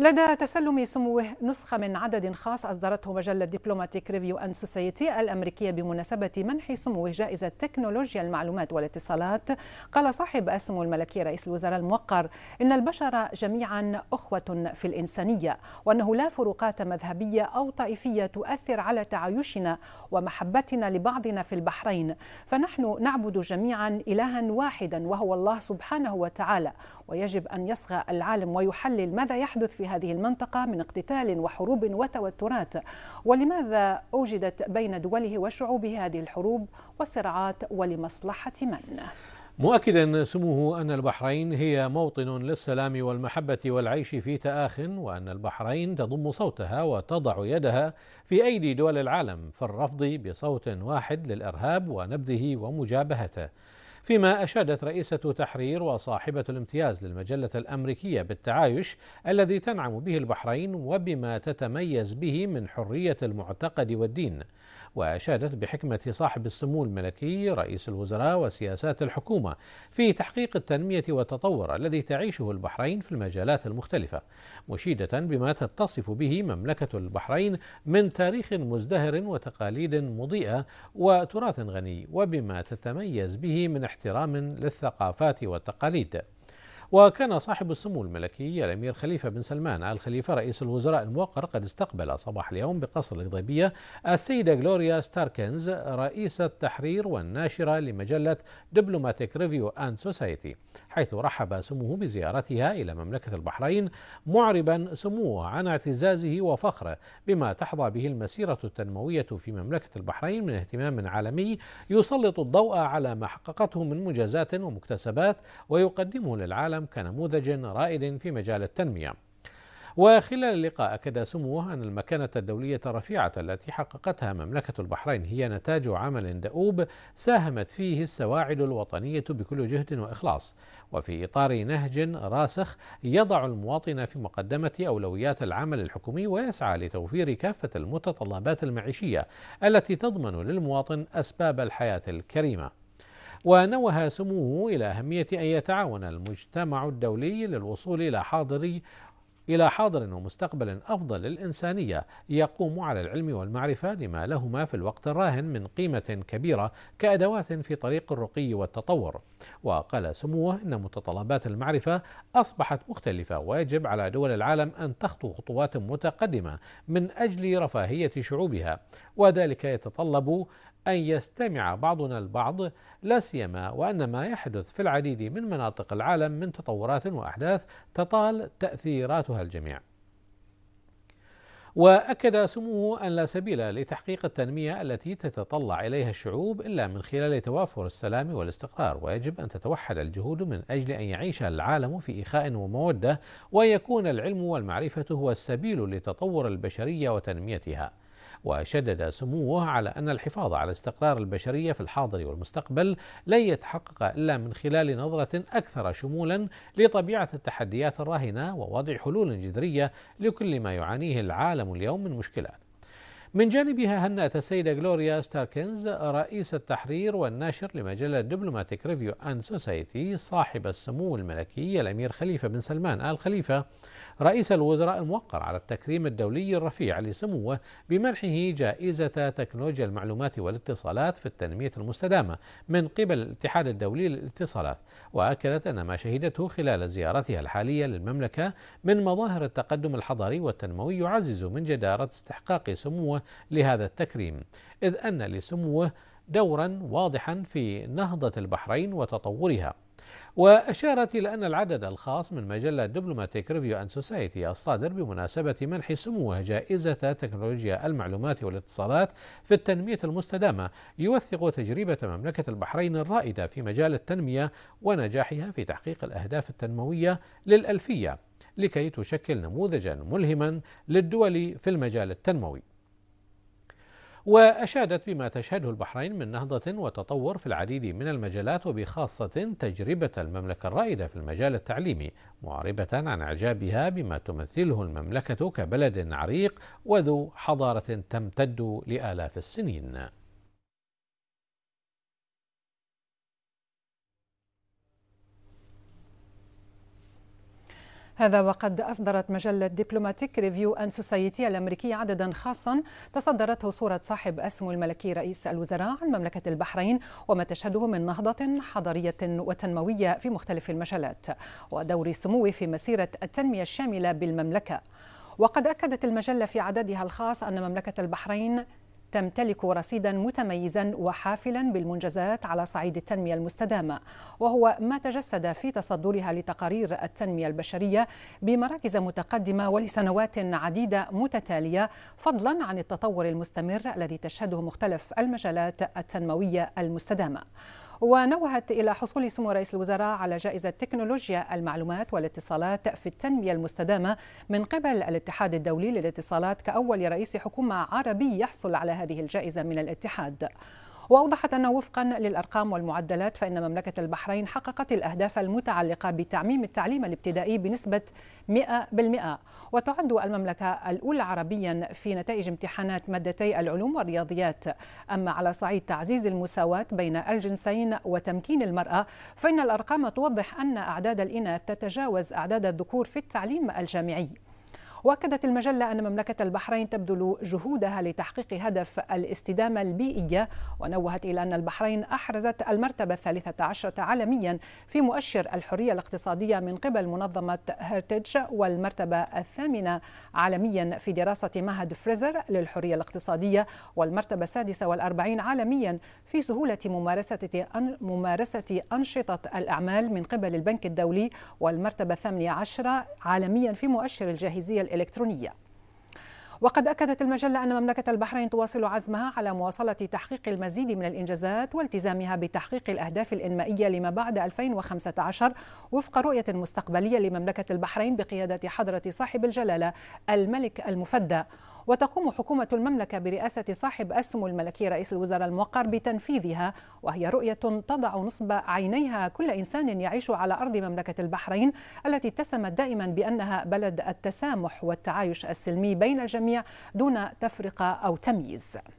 لدى تسلم سموه نسخة من عدد خاص أصدرته مجلة دبلوماتيك ريفيو أند سوسايتي الأمريكية بمناسبة منح سموه جائزة تكنولوجيا المعلومات والاتصالات قال صاحب السمو الملكي رئيس الوزراء الموقر إن البشر جميعا أخوة في الإنسانية وأنه لا فروقات مذهبية أو طائفية تؤثر على تعايشنا ومحبتنا لبعضنا في البحرين فنحن نعبد جميعا إلها واحدا وهو الله سبحانه وتعالى ويجب أن يصغى العالم ويحلل ماذا يحدث في هذه المنطقة من اقتتال وحروب وتوترات ولماذا أوجدت بين دوله وشعوبه هذه الحروب والصراعات ولمصلحة من؟ مؤكدا سموه أن البحرين هي موطن للسلام والمحبة والعيش في تآخ وأن البحرين تضم صوتها وتضع يدها في أيدي دول العالم في الرفض بصوت واحد للإرهاب ونبذه ومجابهته فيما أشادت رئيسة تحرير وصاحبة الامتياز للمجلة الأمريكية بالتعايش الذي تنعم به البحرين وبما تتميز به من حرية المعتقد والدين وأشادت بحكمة صاحب السمو الملكي رئيس الوزراء وسياسات الحكومة في تحقيق التنمية والتطور الذي تعيشه البحرين في المجالات المختلفة مشيدة بما تتصف به مملكة البحرين من تاريخ مزدهر وتقاليد مضيئة وتراث غني وبما تتميز به من احترام للثقافات والتقاليد وكان صاحب السمو الملكي الأمير خليفة بن سلمان آل خليفة رئيس الوزراء الموقر قد استقبل صباح اليوم بقصر الغضيبية السيدة غلوريا ستاركنز رئيسة التحرير والناشرة لمجلة دبلوماتيك ريفيو أند سوسايتي حيث رحب سموه بزيارتها إلى مملكة البحرين معربا سموه عن اعتزازه وفخره بما تحظى به المسيرة التنموية في مملكة البحرين من اهتمام عالمي يسلط الضوء على ما حققته من مجازات ومكتسبات ويقدمه للعالم كنموذج رائد في مجال التنمية وخلال اللقاء أكد سموه أن المكانة الدولية الرفيعة التي حققتها مملكة البحرين هي نتاج عمل دؤوب ساهمت فيه السواعد الوطنية بكل جهد وإخلاص وفي إطار نهج راسخ يضع المواطن في مقدمة أولويات العمل الحكومي ويسعى لتوفير كافة المتطلبات المعيشية التي تضمن للمواطن أسباب الحياة الكريمة ونوه سموه إلى أهمية أن يتعاون المجتمع الدولي للوصول إلى حاضر إلى حاضر ومستقبل أفضل للإنسانية يقوم على العلم والمعرفة لما لهما في الوقت الراهن من قيمة كبيرة كأدوات في طريق الرقي والتطور وقال سموه إن متطلبات المعرفة أصبحت مختلفة ويجب على دول العالم أن تخطو خطوات متقدمة من أجل رفاهية شعوبها وذلك يتطلب أن يستمع بعضنا البعض لا سيما وأن ما يحدث في العديد من مناطق العالم من تطورات وأحداث تطال تأثيراتها الجميع. وأكد سموه أن لا سبيل لتحقيق التنمية التي تتطلع إليها الشعوب إلا من خلال توافر السلام والاستقرار، ويجب أن تتوحد الجهود من أجل أن يعيش العالم في إخاء ومودة، ويكون العلم والمعرفة هو السبيل لتطور البشرية وتنميتها. وشدد سموه على أن الحفاظ على استقرار البشرية في الحاضر والمستقبل لن يتحقق إلا من خلال نظرة أكثر شمولا لطبيعة التحديات الراهنة ووضع حلول جذرية لكل ما يعانيه العالم اليوم من مشكلات من جانبها هنأت السيدة غلوريا ستاركنز رئيس التحرير والناشر لمجلة دبلوماتيك ريفيو أند سوسايتي صاحب السمو الملكي الأمير خليفة بن سلمان آل خليفة رئيس الوزراء الموقر على التكريم الدولي الرفيع لسموه بمنحه جائزة تكنولوجيا المعلومات والاتصالات في التنمية المستدامة من قبل الاتحاد الدولي للاتصالات وأكدت أن ما شهدته خلال زيارتها الحالية للمملكة من مظاهر التقدم الحضاري والتنموي يعزز من جدارة استحقاق سموه سموه لهذا التكريم إذ أن لسموه دورا واضحا في نهضة البحرين وتطورها وأشارت إلى أن العدد الخاص من مجلة دبلوماتيك ريفيو أند سوسايتي الصادر بمناسبة منح سموه جائزة تكنولوجيا المعلومات والاتصالات في التنمية المستدامة يوثق تجربة مملكة البحرين الرائدة في مجال التنمية ونجاحها في تحقيق الأهداف التنموية للألفية لكي تشكل نموذجا ملهما للدول في المجال التنموي وأشادت بما تشهده البحرين من نهضة وتطور في العديد من المجالات وبخاصة تجربة المملكة الرائدة في المجال التعليمي معربة عن إعجابها بما تمثله المملكة كبلد عريق وذو حضارة تمتد لآلاف السنين هذا وقد أصدرت مجلة دبلوماتيك ريفيو أند سوسايتي الأمريكية عددا خاصا تصدرته صورة صاحب أسمو الملكي رئيس الوزراء عن مملكة البحرين وما تشهده من نهضة حضارية وتنموية في مختلف المجالات ودور السمو في مسيرة التنمية الشاملة بالمملكة وقد أكدت المجلة في عددها الخاص أن مملكة البحرين تمتلك رصيدا متميزا وحافلا بالمنجزات على صعيد التنميه المستدامه وهو ما تجسد في تصدرها لتقارير التنميه البشريه بمراكز متقدمه ولسنوات عديده متتاليه فضلا عن التطور المستمر الذي تشهده مختلف المجالات التنمويه المستدامه ونوهت إلى حصول سمو رئيس الوزراء على جائزة تكنولوجيا المعلومات والاتصالات في التنمية المستدامة من قبل الاتحاد الدولي للاتصالات كأول رئيس حكومة عربي يحصل على هذه الجائزة من الاتحاد وأوضحت أن وفقا للأرقام والمعدلات فإن مملكة البحرين حققت الأهداف المتعلقة بتعميم التعليم الابتدائي بنسبة 100% وتعد المملكة الأولى عربيا في نتائج امتحانات مادتي العلوم والرياضيات أما على صعيد تعزيز المساواة بين الجنسين وتمكين المرأة فإن الأرقام توضح أن أعداد الإناث تتجاوز أعداد الذكور في التعليم الجامعي واكدت المجله ان مملكه البحرين تبذل جهودها لتحقيق هدف الاستدامه البيئيه ونوهت الى ان البحرين احرزت المرتبه الثالثه عشره عالميا في مؤشر الحريه الاقتصاديه من قبل منظمه هيرتج والمرتبه الثامنه عالميا في دراسه معهد فريزر للحريه الاقتصاديه والمرتبه السادسه والاربعين عالميا في سهوله ممارسه ممارسه انشطه الاعمال من قبل البنك الدولي والمرتبه الثامنه عشره عالميا في مؤشر الجاهزيه الإلكترونية وقد أكدت المجلة أن مملكة البحرين تواصل عزمها على مواصلة تحقيق المزيد من الإنجازات والتزامها بتحقيق الأهداف الإنمائية لما بعد 2015 وفق رؤية مستقبلية لمملكة البحرين بقيادة حضرة صاحب الجلالة الملك المفدى وتقوم حكومة المملكة برئاسة صاحب السمو الملكي رئيس الوزراء الموقر بتنفيذها وهي رؤية تضع نصب عينيها كل إنسان يعيش على أرض مملكة البحرين التي اتسمت دائما بأنها بلد التسامح والتعايش السلمي بين الجميع دون تفرقة أو تمييز